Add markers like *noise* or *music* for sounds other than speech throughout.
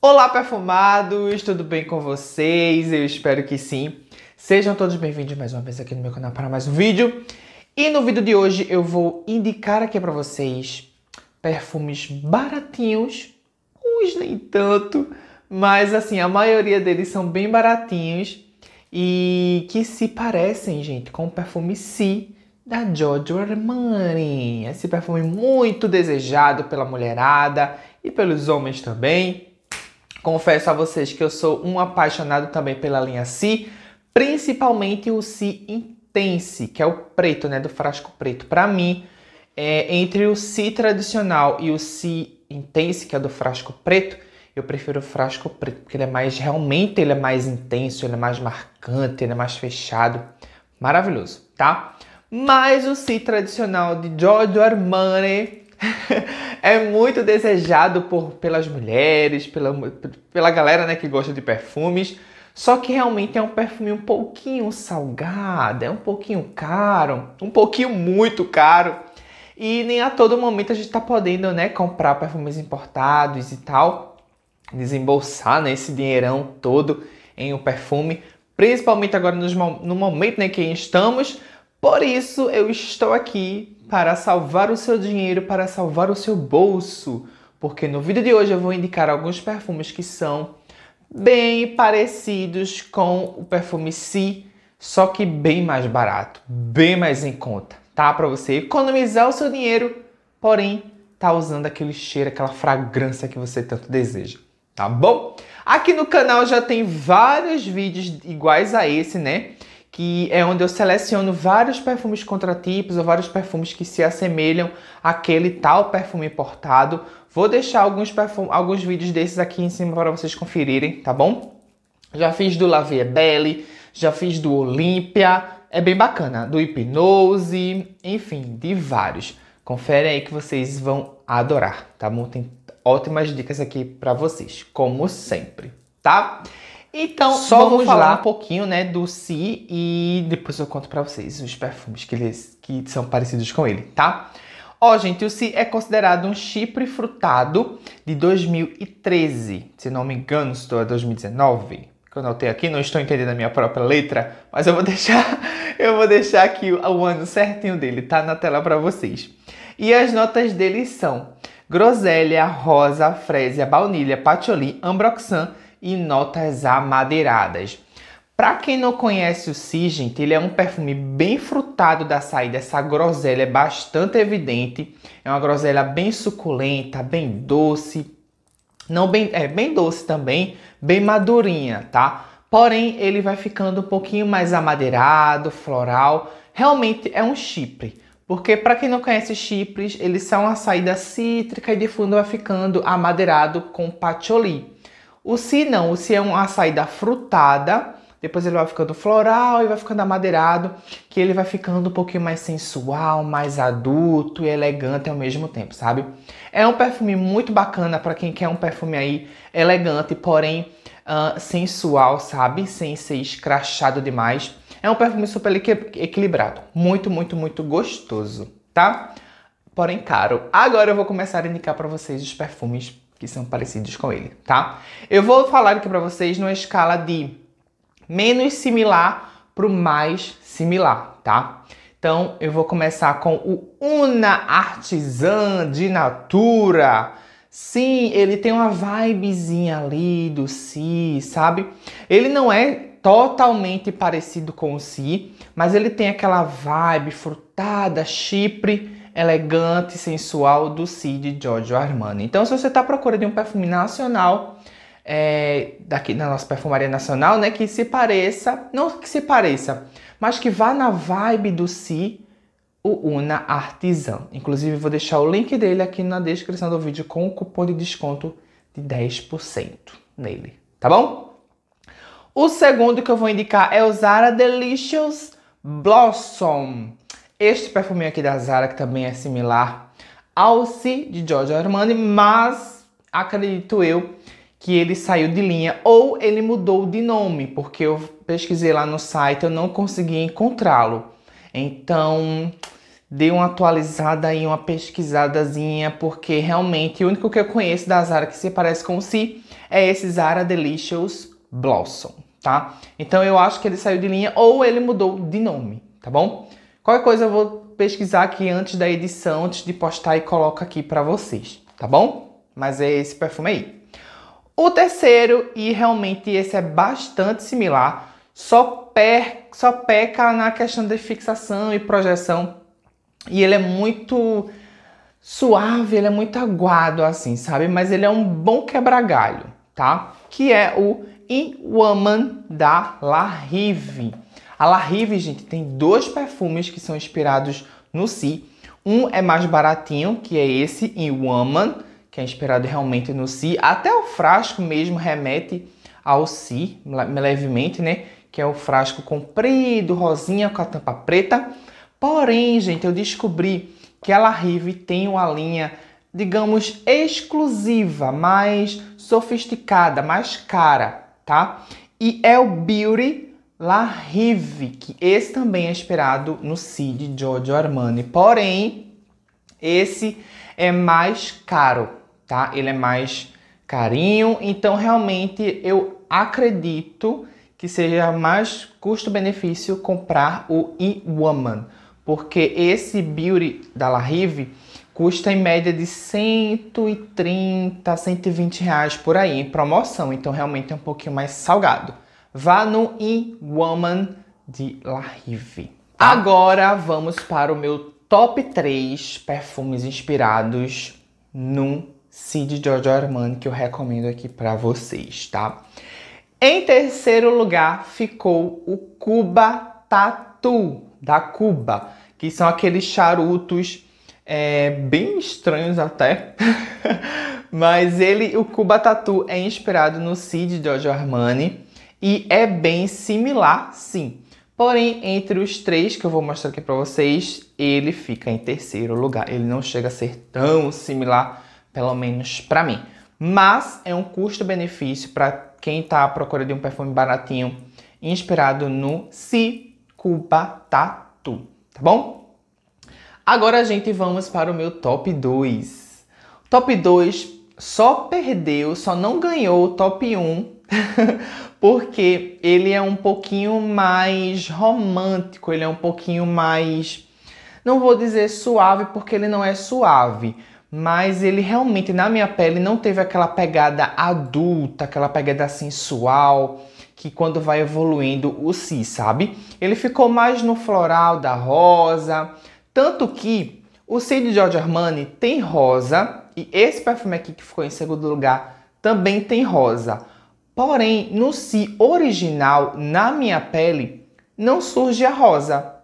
Olá, perfumados! Tudo bem com vocês? Eu espero que sim. Sejam todos bem-vindos mais uma vez aqui no meu canal para mais um vídeo. E no vídeo de hoje eu vou indicar aqui para vocês perfumes baratinhos, uns nem tanto, mas assim, a maioria deles são bem baratinhos e que se parecem, gente, com o perfume Si da Giorgio Armani. Esse perfume muito desejado pela mulherada e pelos homens também. Confesso a vocês que eu sou um apaixonado também pela linha Si, principalmente o Si Intense, que é o preto, né, do frasco preto. Para mim, é, entre o Si tradicional e o Si Intense, que é do frasco preto, eu prefiro o frasco preto, porque ele é mais, realmente ele é mais intenso, ele é mais marcante, ele é mais fechado. Maravilhoso, tá? Mas o Si tradicional de Giorgio Armani é muito desejado por, pelas mulheres, pela, pela galera né, que gosta de perfumes. Só que realmente é um perfume um pouquinho salgado, é um pouquinho caro, um pouquinho muito caro. E nem a todo momento a gente está podendo né, comprar perfumes importados e tal, desembolsar né, esse dinheirão todo em um perfume, principalmente agora no momento né, que estamos. Por isso eu estou aqui para salvar o seu dinheiro, para salvar o seu bolso, porque no vídeo de hoje eu vou indicar alguns perfumes que são bem parecidos com o perfume Si, só que bem mais barato, bem mais em conta, tá? Para você economizar o seu dinheiro, porém tá usando aquele cheiro, aquela fragrância que você tanto deseja, tá bom? Aqui no canal já tem vários vídeos iguais a esse, né? que é onde eu seleciono vários perfumes contratipos ou vários perfumes que se assemelham àquele tal perfume importado. Vou deixar alguns, perfum alguns vídeos desses aqui em cima para vocês conferirem, tá bom? Já fiz do Lavie Belle, já fiz do Olympia, é bem bacana, do Hipnose, enfim, de vários. Confere aí que vocês vão adorar, tá bom? Tem ótimas dicas aqui para vocês, como sempre, tá? Então, Só vamos lá. um pouquinho, né, do Si e depois eu conto para vocês os perfumes que eles que são parecidos com ele, tá? Ó, oh, gente, o Si é considerado um chipre frutado de 2013, se não me engano, estou a 2019. Que eu notei aqui, não estou entendendo a minha própria letra, mas eu vou *laughs* deixar, eu vou deixar aqui o ano certinho dele, tá na tela para vocês. E as notas dele são groselha, rosa, frésia, baunilha, patchouli, ambroxan e notas amadeiradas. Para quem não conhece o Si, ele é um perfume bem frutado da saída. Essa groselha é bastante evidente. É uma groselha bem suculenta, bem doce. Não bem, é bem doce também, bem madurinha, tá? Porém, ele vai ficando um pouquinho mais amadeirado, floral. Realmente é um chipre. Porque para quem não conhece chipres, eles são a saída cítrica e de fundo vai ficando amadeirado com patchouli. O si não, o si é uma saída frutada, depois ele vai ficando floral e vai ficando amadeirado, que ele vai ficando um pouquinho mais sensual, mais adulto e elegante ao mesmo tempo, sabe? É um perfume muito bacana para quem quer um perfume aí elegante, porém uh, sensual, sabe? Sem ser escrachado demais. É um perfume super equilibrado, muito, muito, muito gostoso, tá? Porém caro. Agora eu vou começar a indicar para vocês os perfumes que são parecidos com ele, tá? Eu vou falar aqui para vocês numa escala de menos similar pro mais similar, tá? Então eu vou começar com o Una Artisan de Natura. Sim, ele tem uma vibezinha ali do Si, sabe? Ele não é totalmente parecido com o Si, mas ele tem aquela vibe frutada, chipre, elegante e sensual do Cid Giorgio Armani. Então, se você está procurando um perfume nacional, é, daqui na nossa perfumaria nacional, né, que se pareça, não que se pareça, mas que vá na vibe do Si, o Una Artisan. Inclusive, vou deixar o link dele aqui na descrição do vídeo com o cupom de desconto de 10% nele, tá bom? O segundo que eu vou indicar é o Zara Delicious Blossom este perfume aqui da Zara, que também é similar ao C de Giorgio Armani, mas acredito eu que ele saiu de linha ou ele mudou de nome, porque eu pesquisei lá no site, eu não consegui encontrá-lo. Então, dei uma atualizada aí, uma pesquisadazinha, porque realmente o único que eu conheço da Zara que se parece com o Si é esse Zara Delicious Blossom, tá? Então eu acho que ele saiu de linha ou ele mudou de nome, tá bom? Qualquer coisa eu vou pesquisar aqui antes da edição, antes de postar e coloco aqui para vocês, tá bom? Mas é esse perfume aí. O terceiro, e realmente esse é bastante similar, só, per, só peca na questão de fixação e projeção. E ele é muito suave, ele é muito aguado assim, sabe? Mas ele é um bom quebra-galho, tá? Que é o In Woman da La Rive. A La Rive, gente, tem dois perfumes que são inspirados no Si. Um é mais baratinho, que é esse, em Woman, que é inspirado realmente no Si. Até o frasco mesmo remete ao Si, levemente, né? Que é o frasco comprido, rosinha, com a tampa preta. Porém, gente, eu descobri que a La Rive tem uma linha, digamos, exclusiva, mais sofisticada, mais cara, tá? E é o Beauty Rive, que esse também é esperado no CID Giorgio Armani. Porém, esse é mais caro, tá? Ele é mais carinho, então realmente eu acredito que seja mais custo-benefício comprar o E-Woman, porque esse Beauty da Rive custa em média de 130, 120 reais por aí em promoção, então realmente é um pouquinho mais salgado. Vá no In Woman de La Rive. Tá. Agora vamos para o meu top 3 perfumes inspirados no Cid Giorgio Armani que eu recomendo aqui para vocês, tá? Em terceiro lugar ficou o Cuba Tattoo da Cuba, que são aqueles charutos é, bem estranhos até. *laughs* Mas ele, o Cuba Tattoo é inspirado no Cid Giorgio Armani e é bem similar, sim. Porém, entre os três que eu vou mostrar aqui para vocês, ele fica em terceiro lugar. Ele não chega a ser tão similar, pelo menos para mim. Mas é um custo-benefício para quem está à procura de um perfume baratinho, inspirado no Tatu, tá bom? Agora, a gente, vamos para o meu top 2. Top 2 só perdeu, só não ganhou o top 1 *laughs* porque ele é um pouquinho mais romântico, ele é um pouquinho mais. Não vou dizer suave porque ele não é suave, mas ele realmente na minha pele não teve aquela pegada adulta, aquela pegada sensual que quando vai evoluindo o si, sabe? Ele ficou mais no floral da rosa, tanto que o si de Giorgio Armani tem rosa e esse perfume aqui que ficou em segundo lugar também tem rosa. Porém, no si original, na minha pele, não surge a rosa.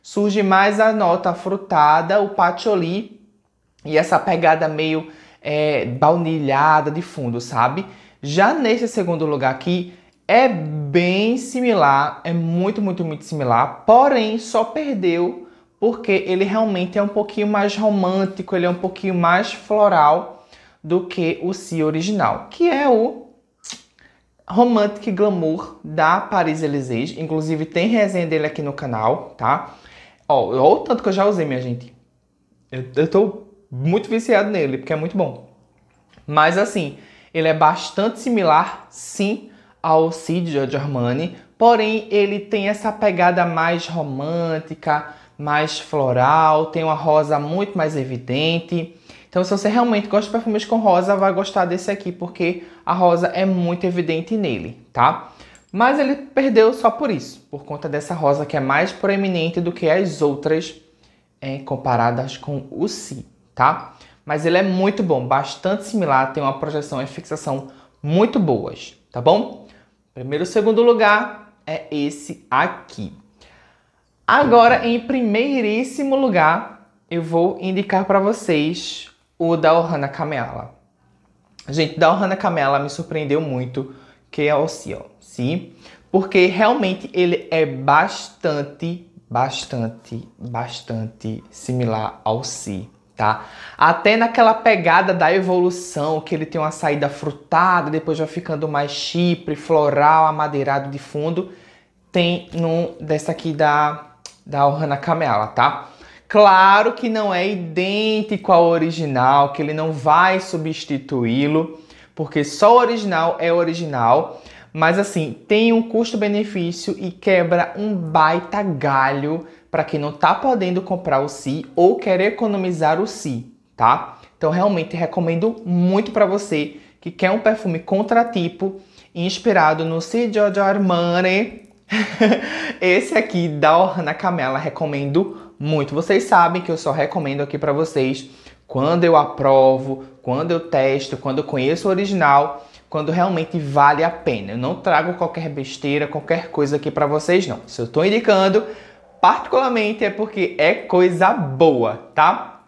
Surge mais a nota frutada, o patchouli e essa pegada meio é, baunilhada de fundo, sabe? Já nesse segundo lugar aqui, é bem similar, é muito, muito, muito similar, porém só perdeu porque ele realmente é um pouquinho mais romântico, ele é um pouquinho mais floral do que o si original, que é o Romantic Glamour da Paris Elysée. Inclusive tem resenha dele aqui no canal, tá? Ó, o tanto que eu já usei, minha gente. Eu, eu tô muito viciado nele, porque é muito bom. Mas assim, ele é bastante similar, sim, ao Cid de Armani, porém ele tem essa pegada mais romântica, mais floral, tem uma rosa muito mais evidente. Então, se você realmente gosta de perfumes com rosa, vai gostar desse aqui, porque a rosa é muito evidente nele, tá? Mas ele perdeu só por isso, por conta dessa rosa que é mais proeminente do que as outras é, comparadas com o Si, tá? Mas ele é muito bom, bastante similar, tem uma projeção e fixação muito boas, tá bom? Primeiro e segundo lugar é esse aqui. Agora, em primeiríssimo lugar, eu vou indicar para vocês o da Ohana Kamela. Gente, da Ohana Kamela me surpreendeu muito, que é o Sion, sim, porque realmente ele é bastante, bastante, bastante similar ao Si. Tá? Até naquela pegada da evolução, que ele tem uma saída frutada, depois vai ficando mais chipre, floral, amadeirado de fundo, tem num dessa aqui da da Ohana Kamela, tá? Claro que não é idêntico ao original, que ele não vai substituí-lo, porque só o original é original, mas assim, tem um custo-benefício e quebra um baita galho para quem não está podendo comprar o Si ou quer economizar o Si, tá? Então realmente recomendo muito para você que quer um perfume contratipo inspirado no Si Giorgio Armani. *laughs* Esse aqui da Orna Camela recomendo muito. Vocês sabem que eu só recomendo aqui para vocês quando eu aprovo, quando eu testo, quando eu conheço o original, quando realmente vale a pena. Eu não trago qualquer besteira, qualquer coisa aqui para vocês não. Se eu estou indicando, particularmente é porque é coisa boa, tá?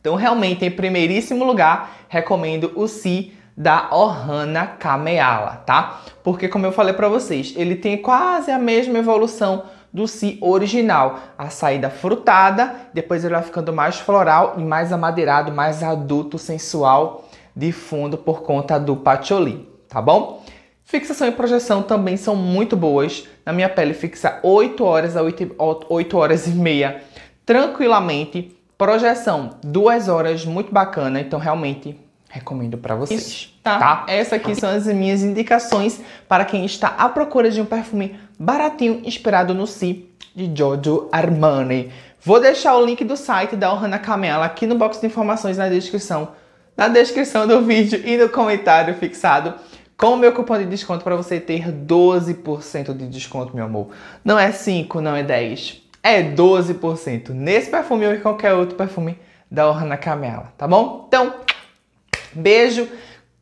Então, realmente, em primeiríssimo lugar, recomendo o Si da Ohana Kameala, tá? Porque como eu falei para vocês, ele tem quase a mesma evolução do si original. A saída frutada, depois ele vai ficando mais floral e mais amadeirado, mais adulto, sensual de fundo por conta do patchouli, tá bom? Fixação e projeção também são muito boas. Na minha pele fixa 8 horas a 8, 8 horas e meia tranquilamente. Projeção 2 horas, muito bacana. Então realmente recomendo para vocês. Isso, tá? tá? Essas aqui são as minhas indicações para quem está à procura de um perfume baratinho inspirado no Si de Giorgio Armani. Vou deixar o link do site da Ohana Camela aqui no box de informações na descrição, na descrição do vídeo e no comentário fixado com o meu cupom de desconto para você ter 12% de desconto, meu amor. Não é 5, não é 10, é 12% nesse perfume ou em qualquer outro perfume da Ohana Camela, tá bom? Então, Beijo.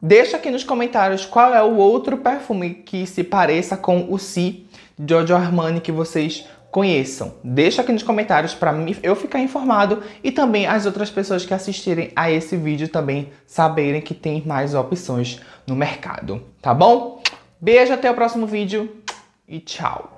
Deixa aqui nos comentários qual é o outro perfume que se pareça com o Si Giorgio Armani que vocês conheçam. Deixa aqui nos comentários para eu ficar informado e também as outras pessoas que assistirem a esse vídeo também saberem que tem mais opções no mercado, tá bom? Beijo, até o próximo vídeo e tchau!